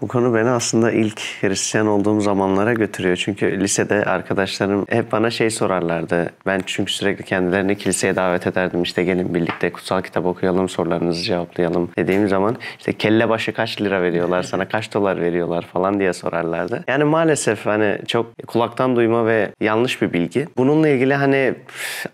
Bu konu beni aslında ilk Hristiyan olduğum zamanlara götürüyor. Çünkü lisede arkadaşlarım hep bana şey sorarlardı. Ben çünkü sürekli kendilerini kiliseye davet ederdim. İşte gelin birlikte kutsal kitap okuyalım, sorularınızı cevaplayalım dediğim zaman işte kelle başı kaç lira veriyorlar, sana kaç dolar veriyorlar falan diye sorarlardı. Yani maalesef hani çok kulaktan duyma ve yanlış bir bilgi. Bununla ilgili hani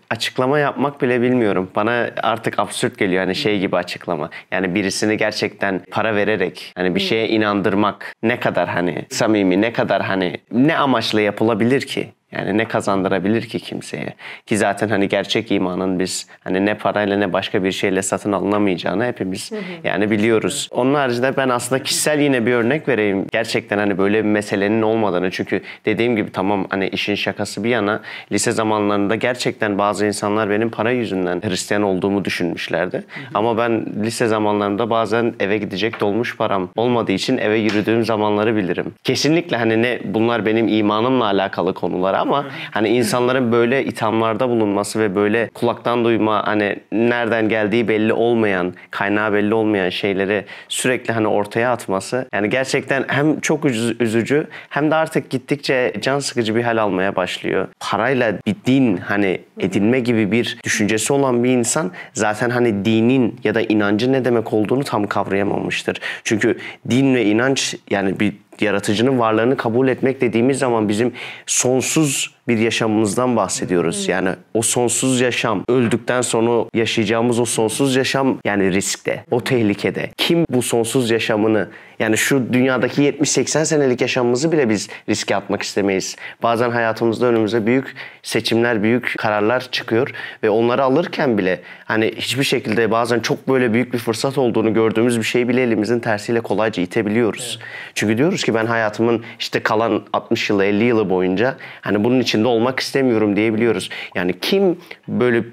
açıklama yapmak bile bilmiyorum. Bana artık absürt geliyor hani şey gibi açıklama. Yani birisini gerçekten para vererek hani bir şeye inandır kaldırmak ne kadar hani samimi, ne kadar hani ne amaçla yapılabilir ki? Yani ne kazandırabilir ki kimseye? Ki zaten hani gerçek imanın biz hani ne parayla ne başka bir şeyle satın alınamayacağını hepimiz yani biliyoruz. Onun haricinde ben aslında kişisel yine bir örnek vereyim. Gerçekten hani böyle bir meselenin olmadığını çünkü dediğim gibi tamam hani işin şakası bir yana lise zamanlarında gerçekten bazı insanlar benim para yüzünden Hristiyan olduğumu düşünmüşlerdi. Ama ben lise zamanlarında bazen eve gidecek dolmuş param olmadığı için eve yürüdüğüm zamanları bilirim. Kesinlikle hani ne bunlar benim imanımla alakalı konular ama hani insanların böyle ithamlarda bulunması ve böyle kulaktan duyma hani nereden geldiği belli olmayan, kaynağı belli olmayan şeyleri sürekli hani ortaya atması yani gerçekten hem çok üzücü hem de artık gittikçe can sıkıcı bir hal almaya başlıyor. Parayla bir din hani edinme gibi bir düşüncesi olan bir insan zaten hani dinin ya da inancı ne demek olduğunu tam kavrayamamıştır. Çünkü din ve inanç yani bir yaratıcının varlığını kabul etmek dediğimiz zaman bizim sonsuz bir yaşamımızdan bahsediyoruz. Yani o sonsuz yaşam, öldükten sonra yaşayacağımız o sonsuz yaşam yani riskte, o tehlikede. Kim bu sonsuz yaşamını yani şu dünyadaki 70-80 senelik yaşamımızı bile biz riske atmak istemeyiz. Bazen hayatımızda önümüze büyük seçimler, büyük kararlar çıkıyor ve onları alırken bile hani hiçbir şekilde bazen çok böyle büyük bir fırsat olduğunu gördüğümüz bir şeyi bile elimizin tersiyle kolayca itebiliyoruz. Evet. Çünkü diyoruz ki ben hayatımın işte kalan 60 yılı, 50 yılı boyunca hani bunun için içinde olmak istemiyorum diyebiliyoruz. Yani kim böyle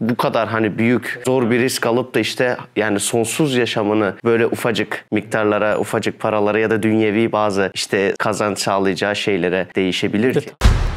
bu kadar hani büyük zor bir risk alıp da işte yani sonsuz yaşamını böyle ufacık miktarlara, ufacık paralara ya da dünyevi bazı işte kazanç sağlayacağı şeylere değişebilir ki.